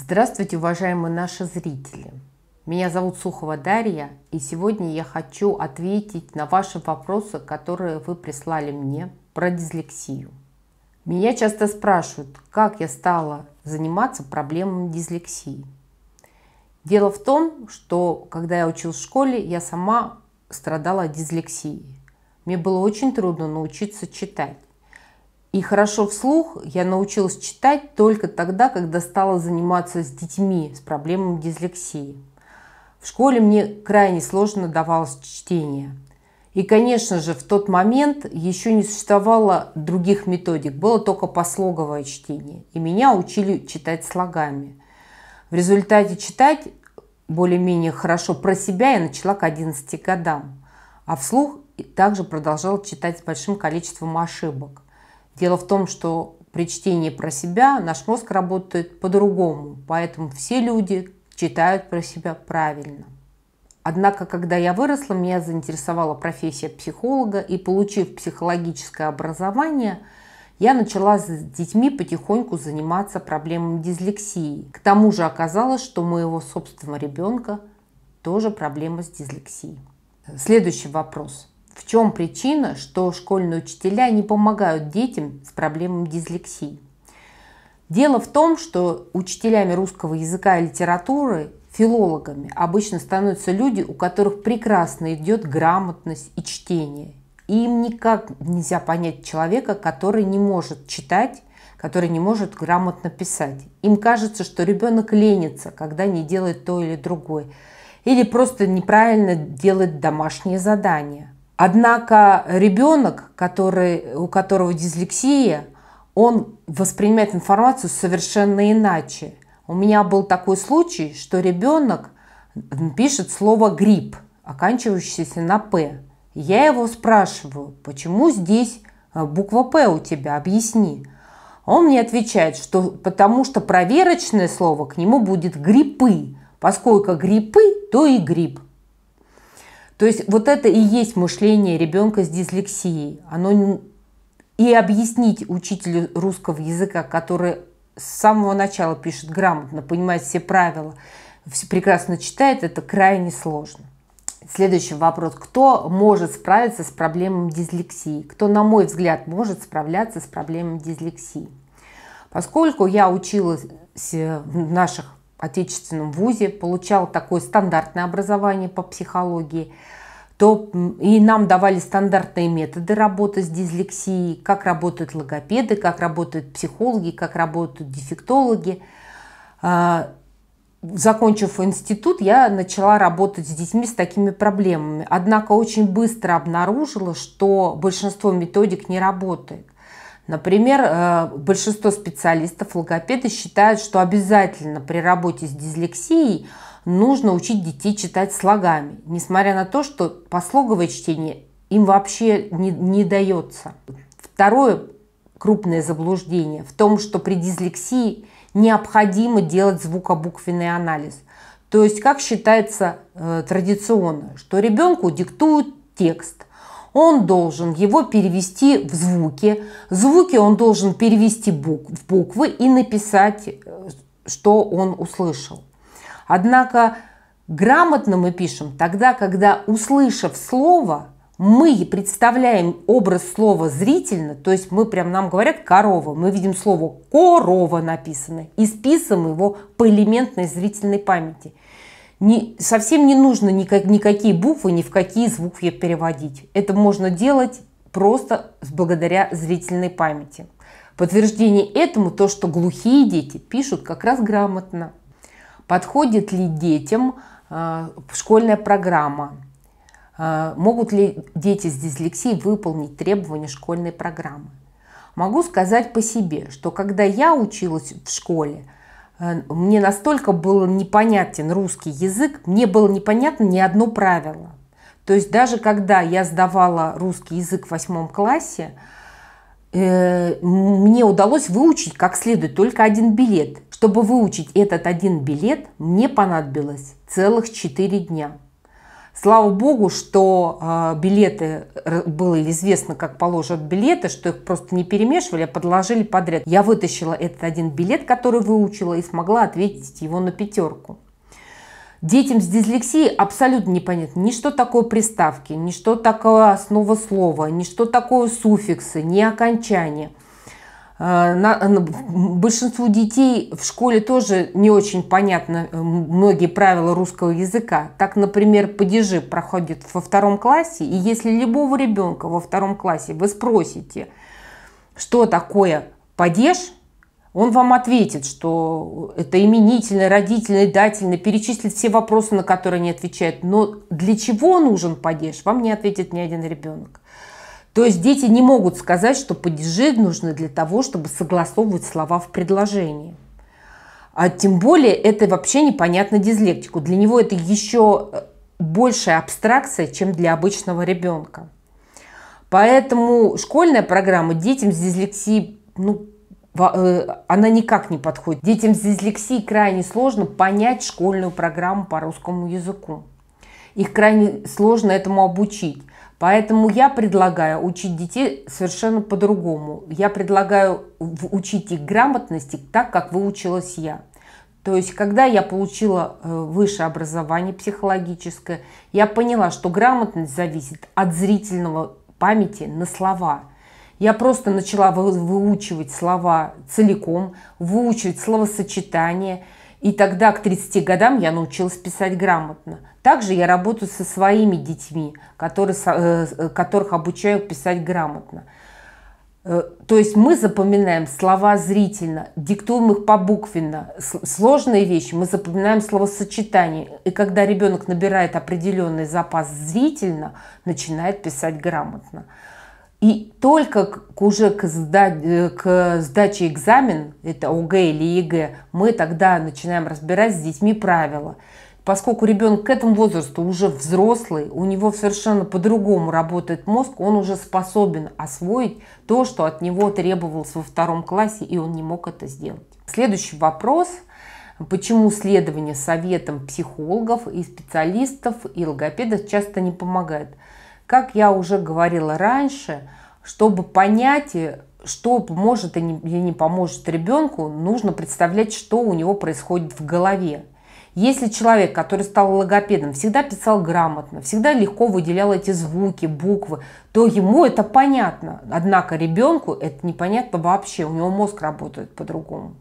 Здравствуйте, уважаемые наши зрители! Меня зовут Сухова Дарья, и сегодня я хочу ответить на ваши вопросы, которые вы прислали мне про дислексию. Меня часто спрашивают, как я стала заниматься проблемами дислексии. Дело в том, что когда я училась в школе, я сама страдала дислексией. Мне было очень трудно научиться читать. И хорошо вслух я научилась читать только тогда, когда стала заниматься с детьми с проблемами дислексии. В школе мне крайне сложно давалось чтение. И, конечно же, в тот момент еще не существовало других методик, было только послоговое чтение. И меня учили читать слогами. В результате читать более-менее хорошо про себя я начала к 11 годам. А вслух также продолжала читать с большим количеством ошибок. Дело в том, что при чтении про себя наш мозг работает по-другому, поэтому все люди читают про себя правильно. Однако, когда я выросла, меня заинтересовала профессия психолога, и получив психологическое образование, я начала с детьми потихоньку заниматься проблемами дислексии. К тому же оказалось, что у моего собственного ребенка тоже проблема с дислексией. Следующий вопрос. В чем причина, что школьные учителя не помогают детям с проблемами дислексии? Дело в том, что учителями русского языка и литературы, филологами, обычно становятся люди, у которых прекрасно идет грамотность и чтение. И им никак нельзя понять человека, который не может читать, который не может грамотно писать. Им кажется, что ребенок ленится, когда не делает то или другое. Или просто неправильно делает домашние задания. Однако ребенок, который, у которого дислексия, он воспринимает информацию совершенно иначе. У меня был такой случай, что ребенок пишет слово грипп, оканчивающееся на П. Я его спрашиваю, почему здесь э, буква П у тебя, объясни. Он мне отвечает, что потому что проверочное слово к нему будет гриппы, поскольку гриппы, то и грипп. То есть вот это и есть мышление ребенка с дислексией. Оно и объяснить учителю русского языка, который с самого начала пишет грамотно, понимает все правила, все прекрасно читает, это крайне сложно. Следующий вопрос. Кто может справиться с проблемой дислексии? Кто, на мой взгляд, может справляться с проблемой дислексии? Поскольку я училась в наших отечественном вузе, получал такое стандартное образование по психологии, то и нам давали стандартные методы работы с дислексией, как работают логопеды, как работают психологи, как работают дефектологи. А, закончив институт, я начала работать с детьми с такими проблемами. Однако очень быстро обнаружила, что большинство методик не работает. Например, э, большинство специалистов, логопеды считают, что обязательно при работе с дислексией нужно учить детей читать слогами, несмотря на то, что послоговое чтение им вообще не, не дается. Второе крупное заблуждение в том, что при дислексии необходимо делать звукобуквенный анализ. То есть, как считается э, традиционно, что ребенку диктуют текст, он должен его перевести в звуки, звуки он должен перевести в буквы и написать, э, что он услышал. Однако грамотно мы пишем тогда, когда, услышав слово, мы представляем образ слова зрительно, то есть мы прям нам говорят корова, мы видим слово корова написано и списываем его по элементной зрительной памяти. Не, совсем не нужно никак, никакие буквы ни в какие звуки переводить. Это можно делать просто благодаря зрительной памяти. Подтверждение этому то, что глухие дети пишут как раз грамотно. Подходит ли детям э, школьная программа? Э, могут ли дети с дислексией выполнить требования школьной программы? Могу сказать по себе, что когда я училась в школе – Э, мне настолько был непонятен русский язык, мне было непонятно ни одно правило. То есть даже когда я сдавала русский язык в восьмом классе, э, мне удалось выучить как следует только один билет. Чтобы выучить этот один билет, мне понадобилось целых четыре дня. Слава богу, что а, билеты, э, было известно, как положат билеты, что их просто не перемешивали, а подложили подряд. Я вытащила этот один билет, который выучила, и смогла ответить его на пятерку. Детям с дислексией абсолютно непонятно ни что такое приставки, ни что такое основа слова, ни что такое суффиксы, ни окончания. А, на большинству детей в школе тоже не очень понятно э, многие правила русского языка. Так, например, падежи проходит во втором классе, и если любого ребенка во втором классе вы спросите, что такое падеж, он вам ответит, что это именительный, родительный, дательный, перечислит все вопросы, на которые они отвечают. Но для чего нужен падеж, вам не ответит ни один ребенок. То есть дети не могут сказать, что падежи нужны для того, чтобы согласовывать слова в предложении. А тем более это вообще непонятно дизлектику. Для него это еще э, большая абстракция, чем для обычного ребенка. Поэтому школьная программа детям с дислексией, ну, э, она никак не подходит. Детям с дислексией крайне сложно понять школьную программу по русскому языку их крайне сложно этому обучить. Поэтому я предлагаю учить детей совершенно по-другому. Я предлагаю учить их грамотности так, как выучилась я. То есть, когда я получила э, высшее образование психологическое, я поняла, что грамотность зависит от зрительного памяти на слова. Я просто начала выучивать слова целиком, выучивать словосочетания – и тогда к 30 годам я научилась писать грамотно. Также я работаю со своими детьми, которые, э, э, которых обучаю писать грамотно. Э, то есть мы запоминаем слова зрительно, диктуем их по буквенно, Сложные вещи мы запоминаем словосочетание. И когда ребенок набирает определенный запас зрительно, начинает писать грамотно. И только к, уже к, сда, э, к сдаче экзамен, это ОГЭ или ЕГЭ, мы тогда начинаем разбирать с детьми правила. Поскольку ребенок к этому возрасту уже взрослый, у него совершенно по-другому работает мозг, он уже способен освоить то, что от него требовалось во втором классе, и он не мог это сделать. Следующий вопрос – почему следование советам психологов и специалистов и логопедов часто не помогает. Как я уже говорила раньше, чтобы понять, э, что поможет или не поможет ребенку, нужно представлять, что у него происходит в голове. Если человек, который стал логопедом, всегда писал грамотно, всегда легко выделял эти звуки, буквы, то ему это понятно. Однако ребенку это непонятно вообще, у него мозг работает по-другому.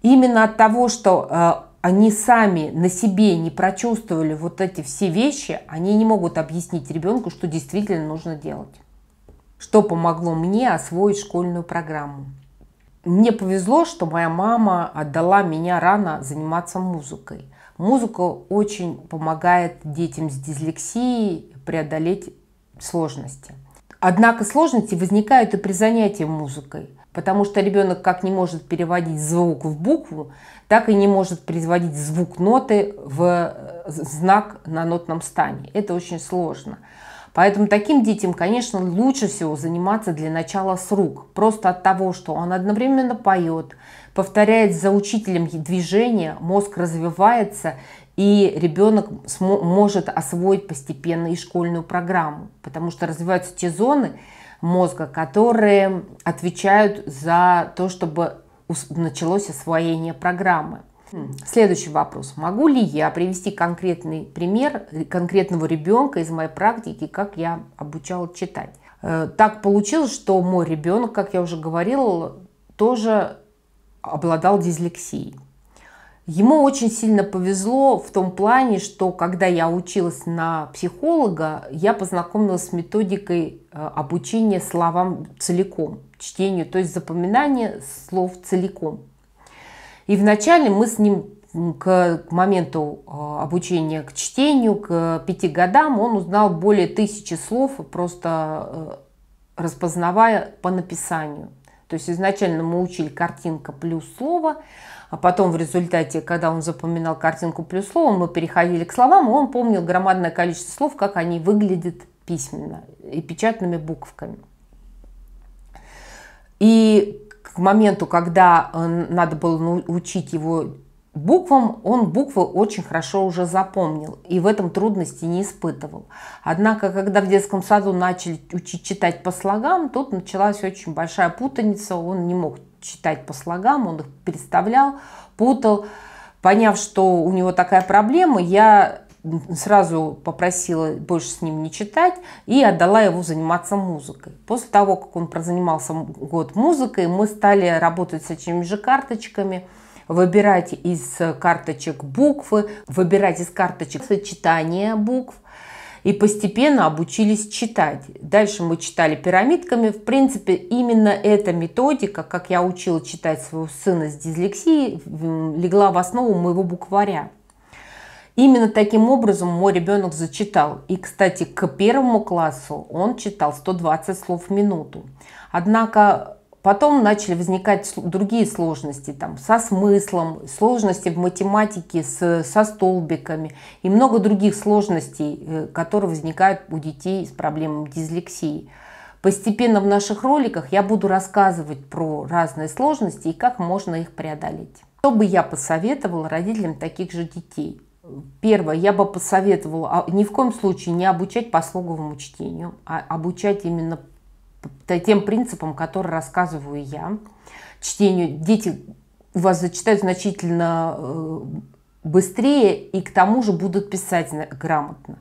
Именно от того, что э, они сами на себе не прочувствовали вот эти все вещи, они не могут объяснить ребенку, что действительно нужно делать. Что помогло мне освоить школьную программу. Мне повезло, что моя мама отдала меня рано заниматься музыкой. Музыка очень помогает детям с дислексией преодолеть сложности. Однако сложности возникают и при занятии музыкой. Потому что ребенок как не может переводить звук в букву, так и не может производить звук ноты в э, знак на нотном стане. Это очень сложно. Поэтому таким детям, конечно, лучше всего заниматься для начала с рук. Просто от того, что он одновременно поет, повторяет за учителем движения, мозг развивается, и ребенок может освоить постепенно и школьную программу, потому что развиваются те зоны, мозга, которые отвечают за то, чтобы началось освоение программы. Следующий вопрос. Могу ли я привести конкретный пример э, конкретного ребенка из моей практики, как я обучала читать? Э, так получилось, что мой ребенок, как я уже говорила, тоже обладал дислексией. Ему очень сильно повезло в том плане, что когда я училась на психолога, я познакомилась с методикой э, обучения словам целиком, чтению, то есть запоминание слов целиком. И вначале мы с ним к моменту э, обучения к чтению, к пяти годам, он узнал более тысячи слов, просто э, распознавая по написанию. То есть изначально мы учили картинка плюс слово, а потом в результате, когда он запоминал картинку плюс слово, мы переходили к словам, и он помнил громадное количество слов, как они выглядят письменно и печатными буквами И к моменту, когда э, надо было научить его буквам, он буквы очень хорошо уже запомнил и в этом трудности не испытывал. Однако, когда в детском саду начали учить читать по слогам, тут началась очень большая путаница, он не мог читать по слогам, он их представлял, путал. Поняв, что у него такая проблема, я сразу попросила больше с ним не читать и отдала его заниматься музыкой. После того, как он прозанимался год музыкой, мы стали работать с этими же карточками, выбирать из карточек буквы, выбирать из карточек сочетание букв – и постепенно обучились читать. Дальше мы читали пирамидками. В принципе, именно эта методика, как я учила читать своего сына с дислексией, легла в основу моего букваря. Именно таким образом мой ребенок зачитал. И, кстати, к первому классу он читал 120 слов в минуту. Однако Потом начали возникать другие сложности там, со смыслом, сложности в математике, с, со столбиками и много других сложностей, э, которые возникают у детей с проблемами дислексии. Постепенно в наших роликах я буду рассказывать про разные сложности и как можно их преодолеть. Что бы я посоветовала родителям таких же детей? Первое, я бы посоветовала а, ни в коем случае не обучать по слоговому чтению, а обучать именно тем принципам, которые рассказываю я. Чтению дети у вас зачитают значительно э, быстрее и к тому же будут писать грамотно.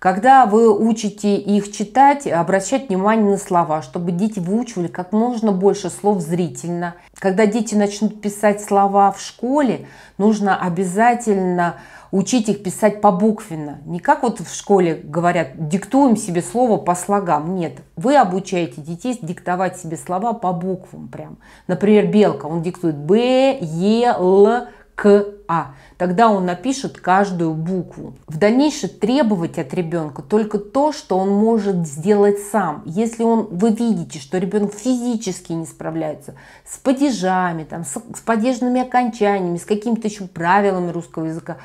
Когда вы учите их читать, обращать внимание на слова, чтобы дети выучивали как можно больше слов зрительно. Когда дети начнут писать слова в школе, нужно обязательно учить их писать побуквенно. Не как вот в школе говорят, диктуем себе слово по слогам. Нет, вы обучаете детей диктовать себе слова по буквам прям. Например, белка, он диктует Б, Е, Л, К, а. Тогда он напишет каждую букву. В дальнейшем требовать от ребенка только то, что он может сделать сам. Если он, вы видите, что ребенок физически не справляется с падежами, там, с, с падежными окончаниями, с какими-то еще правилами русского языка,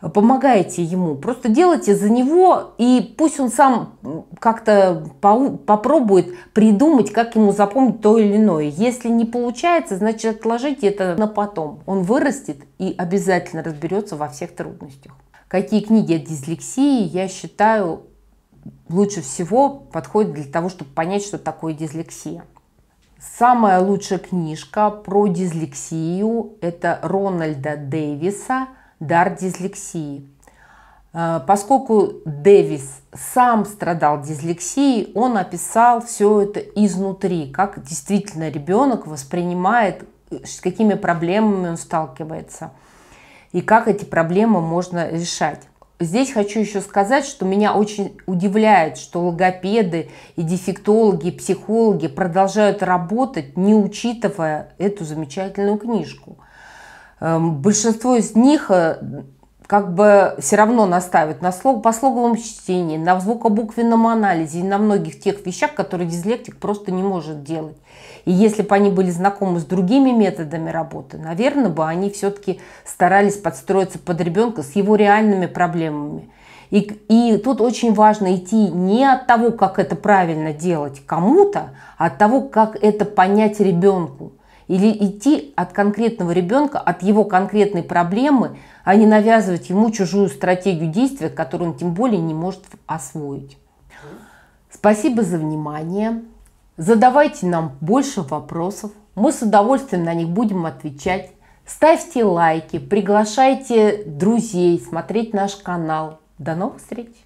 помогайте ему, просто делайте за него, и пусть он сам как-то по попробует придумать, как ему запомнить то или иное. Если не получается, значит отложите это на потом. Он вырастет и обязательно разберется во всех трудностях. Какие книги о дислексии, я считаю, лучше всего подходят для того, чтобы понять, что такое дислексия. Самая лучшая книжка про дислексию – это Рональда Дэвиса дар дислексии. Э, поскольку Дэвис сам страдал дислексией, он описал все это изнутри, как действительно ребенок воспринимает, э, с какими проблемами он сталкивается и как эти проблемы можно решать. Здесь хочу еще сказать, что меня очень удивляет, что логопеды и дефектологи, и психологи продолжают работать, не учитывая эту замечательную книжку – Эм, большинство из них э, как бы все равно настаивают на слог, по слоговом чтении, на звукобуквенном анализе и на многих тех вещах, которые дизлектик просто не может делать. И если бы они были знакомы с другими методами работы, наверное, бы они все-таки старались подстроиться под ребенка с его реальными проблемами. И, и тут очень важно идти не от того, как это правильно делать кому-то, а от того, как это понять ребенку – или идти от конкретного ребенка, от его конкретной проблемы, а не навязывать ему чужую стратегию действия, которую он тем более не может освоить. Спасибо за внимание. Задавайте нам больше вопросов. Мы с удовольствием на них будем отвечать. Ставьте лайки, приглашайте друзей смотреть наш канал. До новых встреч!